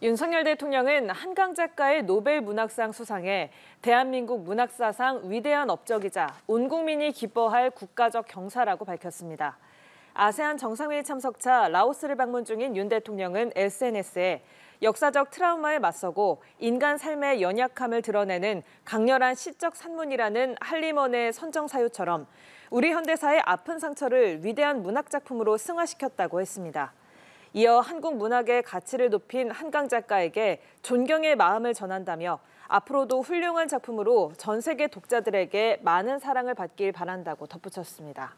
윤석열 대통령은 한강 작가의 노벨 문학상 수상에 대한민국 문학사상 위대한 업적이자 온 국민이 기뻐할 국가적 경사라고 밝혔습니다. 아세안 정상회의 참석차 라오스를 방문 중인 윤 대통령은 SNS에 역사적 트라우마에 맞서고 인간 삶의 연약함을 드러내는 강렬한 시적 산문이라는 할리먼의 선정사유처럼 우리 현대사의 아픈 상처를 위대한 문학작품으로 승화시켰다고 했습니다. 이어 한국 문학의 가치를 높인 한강 작가에게 존경의 마음을 전한다며 앞으로도 훌륭한 작품으로 전 세계 독자들에게 많은 사랑을 받길 바란다고 덧붙였습니다.